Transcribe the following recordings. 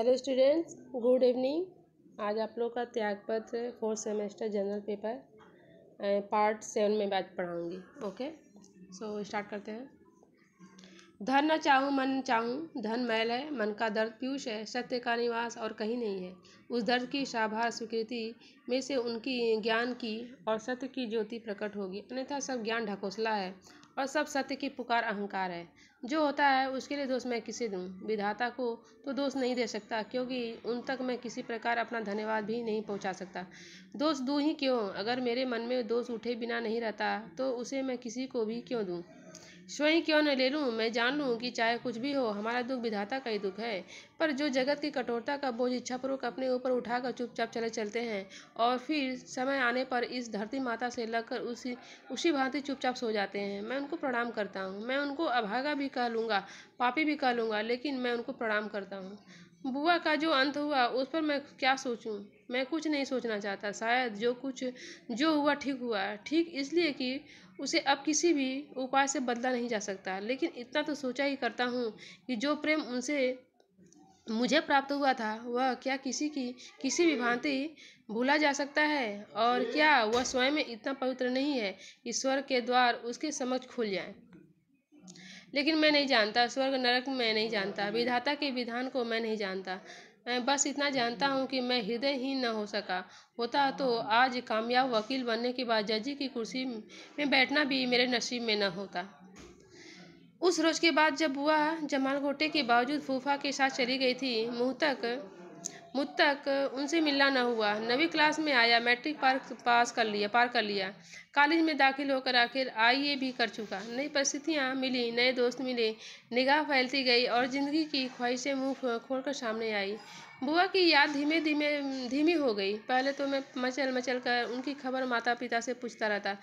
hello students good evening आज आप लोग का त्याग पत्र fourth semester general paper part seven में बैच पढ़ाऊंगी ओके सो स्टार्ट करते हैं धन न चाहूँ मन चाहूँ धन मैल है मन का दर्द पीयूष है सत्य का निवास और कहीं नहीं है उस दर्द की शाभार स्वीकृति में से उनकी ज्ञान की और सत्य की ज्योति प्रकट होगी अन्यथा सब ज्ञान ढकोसला है और सब सत्य की पुकार अहंकार है जो होता है उसके लिए दोष मैं किसे दूँ विधाता को तो दोष नहीं दे सकता क्योंकि उन तक मैं किसी प्रकार अपना धन्यवाद भी नहीं पहुँचा सकता दोष दूँ ही क्यों अगर मेरे मन में दोष उठे बिना नहीं रहता तो उसे मैं किसी को भी क्यों दूँ स्वयं क्यों न ले लूँ मैं जान लूँ कि चाहे कुछ भी हो हमारा दुख विधाता का ही दुख है पर जो जगत की कठोरता का बोझ इच्छापूर्वक अपने ऊपर उठाकर चुपचाप चले चलते हैं और फिर समय आने पर इस धरती माता से लगकर उसी उसी भांति चुपचाप सो जाते हैं मैं उनको प्रणाम करता हूँ मैं उनको अभागा भी कह लूँगा पापी भी कह लूँगा लेकिन मैं उनको प्रणाम करता हूँ बुआ का जो अंत हुआ उस पर मैं क्या सोचूं मैं कुछ नहीं सोचना चाहता शायद जो कुछ जो हुआ ठीक हुआ ठीक इसलिए कि उसे अब किसी भी उपाय से बदला नहीं जा सकता लेकिन इतना तो सोचा ही करता हूँ कि जो प्रेम उनसे मुझे प्राप्त हुआ था वह क्या किसी की किसी भी भांति भूला जा सकता है और क्या वह स्वयं में इतना पवित्र नहीं है कि स्वर्ग के द्वार उसके समक्ष खुल जाए लेकिन मैं नहीं जानता स्वर्ग नरक मैं नहीं जानता विधाता के विधान को मैं नहीं जानता बस इतना जानता हूँ कि मैं हृदयहीन न हो सका होता तो आज कामयाब वकील बनने के बाद जजी की कुर्सी में बैठना भी मेरे नसीब में न होता उस रोज़ के बाद जब बुआ जमाल घोटे के बावजूद फूफा के साथ चली गई थी मुँह तक मुझ तक उनसे मिलना न हुआ नवी क्लास में आया मैट्रिक पार पास कर लिया पार कर लिया कॉलेज में दाखिल होकर आखिर आई ए भी कर चुका नई परिस्थितियाँ मिली नए दोस्त मिले निगाह फैलती गई और ज़िंदगी की ख्वाहिशें मुँह खोल कर सामने आई बुआ की याद धीमे धीमे धीमी हो गई पहले तो मैं मचल मचल कर उनकी खबर माता पिता से पूछता रहता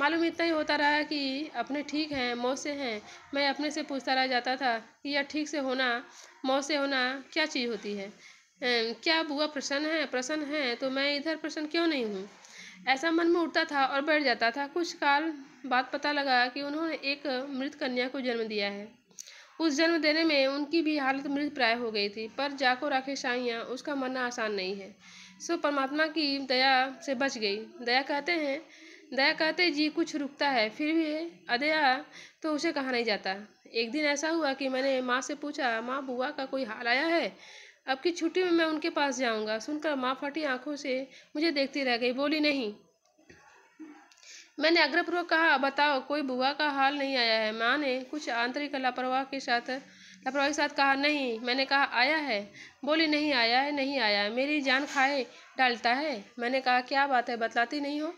मालूम इतना ही होता रहा कि अपने ठीक हैं मौत से हैं मैं अपने से पूछता रह जाता था कि यह ठीक से होना मौत से होना क्या चीज़ होती है क्या बुआ प्रसन्न है प्रसन्न है तो मैं इधर प्रसन्न क्यों नहीं हूँ ऐसा मन में उठता था और बैठ जाता था कुछ काल बाद पता लगा कि उन्होंने एक मृत कन्या को जन्म दिया है उस जन्म देने में उनकी भी हालत मृत प्राय हो गई थी पर जाको राखे शाहियाँ उसका मरना आसान नहीं है सो परमात्मा की दया से बच गई दया कहते हैं दया कहते जी कुछ रुकता है फिर भी अदया तो उसे कहा नहीं जाता एक दिन ऐसा हुआ कि मैंने माँ से पूछा माँ बुआ का कोई हाल आया है अब की छुट्टी में मैं उनके पास जाऊंगा सुनकर माँ फटी आंखों से मुझे देखती रह गई बोली नहीं मैंने आग्रहपूर्वक कहा बताओ कोई बुआ का हाल नहीं आया है माँ ने कुछ आंतरिक लापरवाह के साथ लापरवाही के साथ कहा नहीं मैंने कहा आया है बोली नहीं आया है नहीं आया है मेरी जान खाए डालता है मैंने कहा क्या बात है बतलाती नहीं हो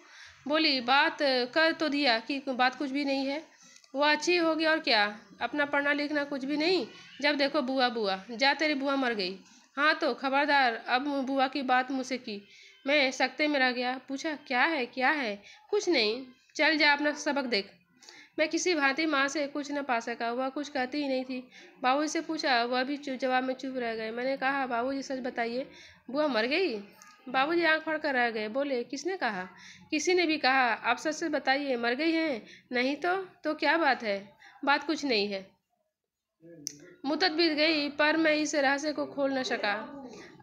बोली बात कर तो दिया कि बात कुछ भी नहीं है वो अच्छी होगी और क्या अपना पढ़ना लिखना कुछ भी नहीं जब देखो बुआ बुआ जा तेरी बुआ मर गई हाँ तो खबरदार अब बुआ की बात मुझसे की मैं सकते में रह गया पूछा क्या है क्या है कुछ नहीं चल जा अपना सबक देख मैं किसी भांति माँ से कुछ न पा सका वह कुछ कहती ही नहीं थी बाबू से पूछा वह भी जवाब में चुप रह गए मैंने कहा बाबू जी सच बताइए बुआ मर गई बाबू जी आँख फड़ कर रह गए बोले किसने कहा किसी ने भी कहा आप सच से बताइए मर गई हैं नहीं तो तो क्या बात है बात कुछ नहीं है मुदत बीत गई पर मैं इस रहस्य को खोल न सका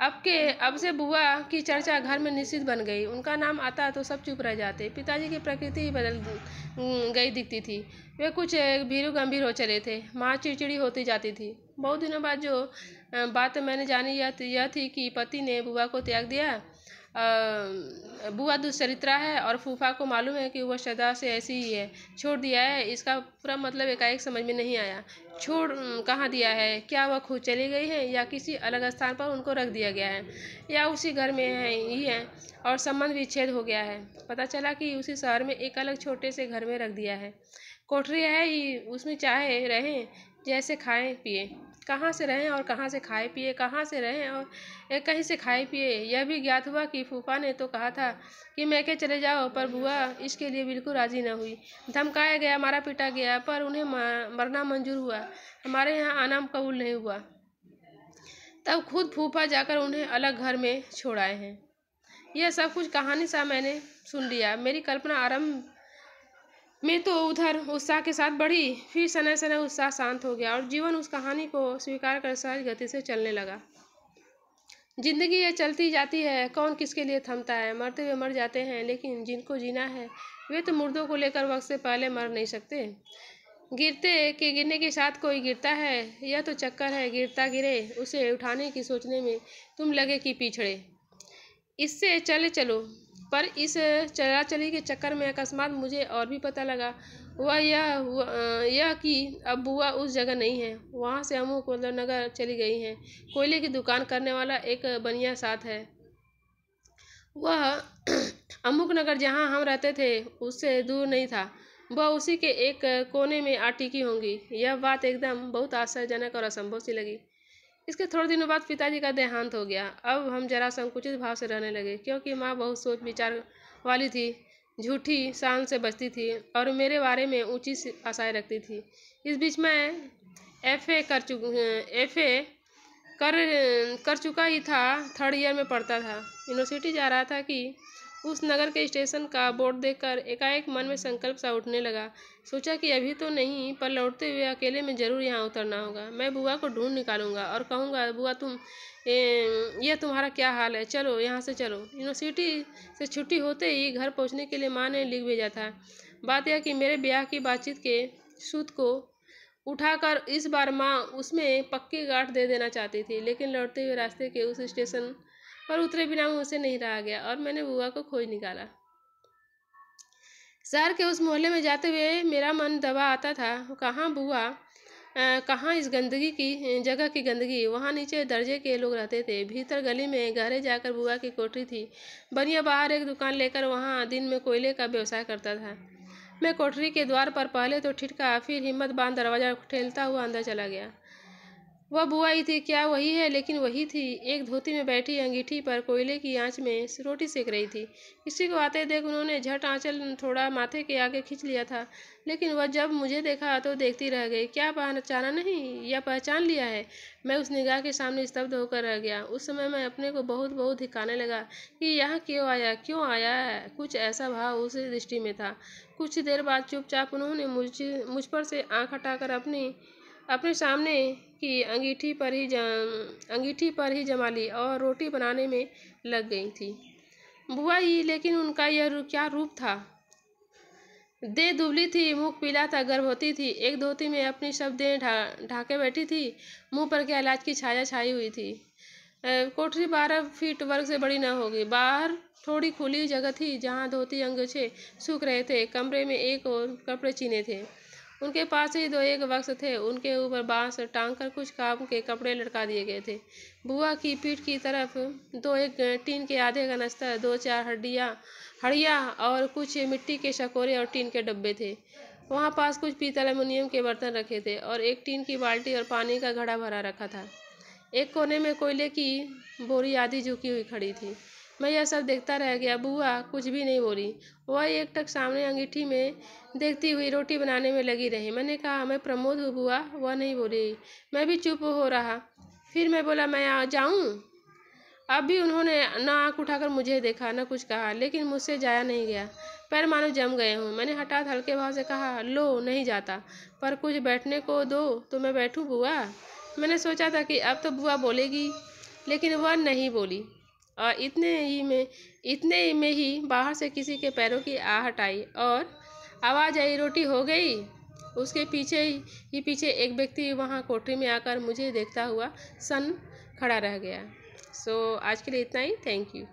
अब के अब से बुआ की चर्चा घर में निश्चित बन गई उनका नाम आता तो सब चुप रह जाते पिताजी की प्रकृति बदल गई दिखती थी वे कुछ भीरू गंभीर हो चले थे माँ चिड़चिड़ी होती जाती थी बहुत दिनों बाद जो बात मैंने जानी यह थी कि पति ने बुआ को त्याग दिया बुआ दुष्चरित्रा है और फूफा को मालूम है कि वह सदा से ऐसी ही है छोड़ दिया है इसका पूरा मतलब एकाएक समझ में नहीं आया छोड़ कहाँ दिया है क्या वह खुद चली गई है या किसी अलग स्थान पर उनको रख दिया गया है या उसी घर में है ही है और संबंध विच्छेद हो गया है पता चला कि उसी शहर में एक अलग छोटे से घर में रख दिया है कोठरी है ही उसमें चाहे रहें जैसे खाएं पिए कहाँ से रहें और कहाँ से खाए पिए कहाँ से रहें और कहीं से खाए पिए यह भी ज्ञात हुआ कि फूफा ने तो कहा था कि मैं के चले जाओ पर बुआ इसके लिए बिल्कुल राज़ी न हुई धमकाया गया मारा पीटा गया पर उन्हें मरना मंजूर हुआ हमारे यहाँ आना कबूल नहीं हुआ तब खुद फूफा जाकर उन्हें अलग घर में छोड़ाए हैं यह सब कुछ कहानी सा मैंने सुन लिया मेरी कल्पना आरम्भ मैं तो उधर उत्साह के साथ बढ़ी फिर समय शनय उत्साह शांत हो गया और जीवन उस कहानी को स्वीकार कर सहज गति से चलने लगा जिंदगी यह चलती जाती है कौन किसके लिए थमता है मरते हुए मर जाते हैं लेकिन जिनको जीना है वे तो मुर्दों को लेकर वक्त से पहले मर नहीं सकते गिरते के गिरने के साथ कोई गिरता है यह तो चक्कर है गिरता गिरे उसे उठाने की सोचने में तुम लगे कि पिछड़े इससे चले चलो पर इस चराचरी के चक्कर में अकस्मात मुझे और भी पता लगा वह यह यह कि अब बुआ उस जगह नहीं है वहाँ से अमू नगर चली गई हैं कोयले की दुकान करने वाला एक बनिया साथ है वह अमुक नगर जहाँ हम रहते थे उससे दूर नहीं था वह उसी के एक कोने में आटिकी होंगी यह बात एकदम बहुत आश्चर्यजनक और असंभव सी लगी इसके थोड़े दिनों बाद पिताजी का देहांत हो गया अब हम जरा संकुचित भाव से रहने लगे क्योंकि माँ बहुत सोच विचार वाली थी झूठी शान से बचती थी और मेरे बारे में ऊँची आशाएं रखती थी इस बीच मैं एफ ए कर चुक एफ ए कर कर चुका ही था थर्ड ईयर में पढ़ता था यूनिवर्सिटी जा रहा था कि उस नगर के स्टेशन का बोर्ड देखकर एकाएक मन में संकल्प सा उठने लगा सोचा कि अभी तो नहीं पर लौटते हुए अकेले में ज़रूर यहाँ उतरना होगा मैं बुआ को ढूंढ निकालूंगा और कहूँगा बुआ तुम ए, यह तुम्हारा क्या हाल है चलो यहाँ से चलो यूनिवर्सिटी से छुट्टी होते ही घर पहुँचने के लिए माँ ने लिख भेजा था बात यह कि मेरे ब्याह की बातचीत के सूत को उठाकर इस बार माँ उसमें पक्की गांठ दे देना चाहती थी लेकिन लौटते हुए रास्ते के उस स्टेशन पर उतरे बिना मुँह से नहीं रहा गया और मैंने बुआ को खोज निकाला शहर के उस मोहल्ले में जाते हुए मेरा मन दबा आता था कहाँ बुआ कहाँ इस गंदगी की जगह की गंदगी वहाँ नीचे दर्जे के लोग रहते थे भीतर गली में घरे जाकर बुआ की कोठरी थी बनिया बाहर एक दुकान लेकर वहाँ दिन में कोयले का व्यवसाय करता था मैं कोठरी के द्वार पर पहले तो ठिठका फिर हिम्मत बांध दरवाज़ा ठेलता हुआ अंदर चला गया वह बुआई थी क्या वही है लेकिन वही थी एक धोती में बैठी अंगीठी पर कोयले की आंच में रोटी सेक रही थी किसी को आते देख उन्होंने झट आंचल थोड़ा माथे के आगे खींच लिया था लेकिन वह जब मुझे देखा तो देखती रह गई क्या पहचाना नहीं या पहचान लिया है मैं उस निगाह के सामने स्तब्ध होकर रह गया उस समय मैं अपने को बहुत बहुत धिकाने लगा कि यहाँ क्यों आया क्यों आया है कुछ ऐसा भाव उस दृष्टि में था कुछ देर बाद चुपचाप उन्होंने मुझ मुझ पर से आँख हटाकर अपनी अपने सामने कि अंगीठी पर ही अंगीठी पर ही जमा ली और रोटी बनाने में लग गई थी बुआ ही लेकिन उनका यह क्या रूप था दे दुबली थी मुख पीला था गर्भवती थी एक धोती में अपनी शब्दें ढाके धा, बैठी थी मुंह पर क्या इलाज की छाया छाई हुई थी कोठरी बारह फीट वर्ग से बड़ी न होगी बाहर थोड़ी खुली जगह थी जहाँ धोती अंगछे सूख रहे थे कमरे में एक और कपड़े चीने थे उनके पास ही दो एक वक्स थे उनके ऊपर बांस टांग कर कुछ काम के कपड़े लटका दिए गए थे बुआ की पीठ की तरफ दो एक टीन के आधे का नस्ता दो चार हड्डियाँ हड़िया और कुछ मिट्टी के शकोरे और टीन के डब्बे थे वहाँ पास कुछ पीतल एमोनियम के बर्तन रखे थे और एक टीन की बाल्टी और पानी का घड़ा भरा रखा था एक कोने में कोयले की बोरी आधी झुकी हुई खड़ी थी मैं यह सब देखता रह गया बुआ कुछ भी नहीं बोली वह एकटक सामने अंगीठी में देखती हुई रोटी बनाने में लगी रही मैंने कहा मैं प्रमोद हूँ बुआ वह नहीं बोली मैं भी चुप हो रहा फिर मैं बोला मैं आ जाऊँ अब भी उन्होंने ना आँख उठाकर मुझे देखा ना कुछ कहा लेकिन मुझसे जाया नहीं गया पैर मानो जम गए हूँ मैंने हठात हल्के भाव से कहा लो नहीं जाता पर कुछ बैठने को दो तो मैं बैठूँ बुआ मैंने सोचा था कि अब तो बुआ बोलेगी लेकिन वह नहीं बोली और इतने ही में इतने ही में ही बाहर से किसी के पैरों की आहट आई और आवाज़ आई रोटी हो गई उसके पीछे ही पीछे एक व्यक्ति वहाँ कोठरी में आकर मुझे देखता हुआ सन खड़ा रह गया सो so, आज के लिए इतना ही थैंक यू